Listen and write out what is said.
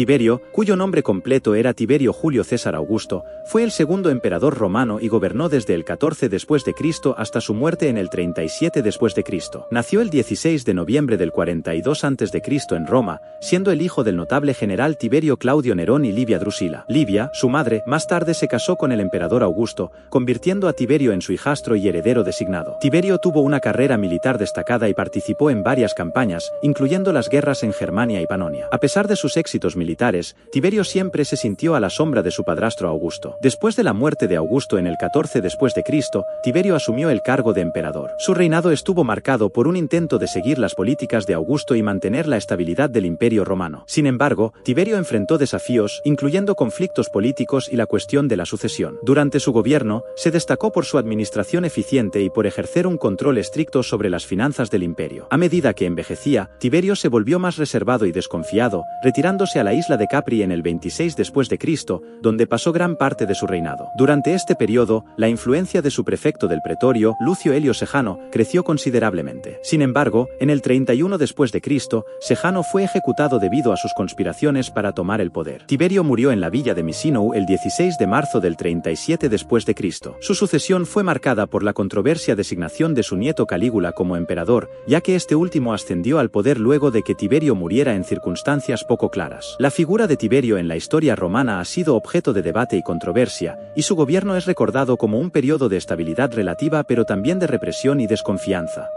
Tiberio, cuyo nombre completo era Tiberio Julio César Augusto, fue el segundo emperador romano y gobernó desde el 14 después de Cristo hasta su muerte en el 37 después de Cristo. Nació el 16 de noviembre del 42 antes de Cristo en Roma, siendo el hijo del notable general Tiberio Claudio Nerón y Livia Drusila. Livia, su madre, más tarde se casó con el emperador Augusto, convirtiendo a Tiberio en su hijastro y heredero designado. Tiberio tuvo una carrera militar destacada y participó en varias campañas, incluyendo las guerras en Germania y Panonia. A pesar de sus éxitos militares, militares, Tiberio siempre se sintió a la sombra de su padrastro Augusto. Después de la muerte de Augusto en el 14 después de Cristo, Tiberio asumió el cargo de emperador. Su reinado estuvo marcado por un intento de seguir las políticas de Augusto y mantener la estabilidad del imperio romano. Sin embargo, Tiberio enfrentó desafíos, incluyendo conflictos políticos y la cuestión de la sucesión. Durante su gobierno, se destacó por su administración eficiente y por ejercer un control estricto sobre las finanzas del imperio. A medida que envejecía, Tiberio se volvió más reservado y desconfiado, retirándose a la isla de Capri en el 26 después de Cristo, donde pasó gran parte de su reinado. Durante este periodo, la influencia de su prefecto del pretorio, Lucio Helio Sejano, creció considerablemente. Sin embargo, en el 31 después de Cristo, Sejano fue ejecutado debido a sus conspiraciones para tomar el poder. Tiberio murió en la villa de Misinou el 16 de marzo del 37 después de Cristo. Su sucesión fue marcada por la controversia designación de su nieto Calígula como emperador, ya que este último ascendió al poder luego de que Tiberio muriera en circunstancias poco claras. La figura de Tiberio en la historia romana ha sido objeto de debate y controversia, y su gobierno es recordado como un periodo de estabilidad relativa pero también de represión y desconfianza.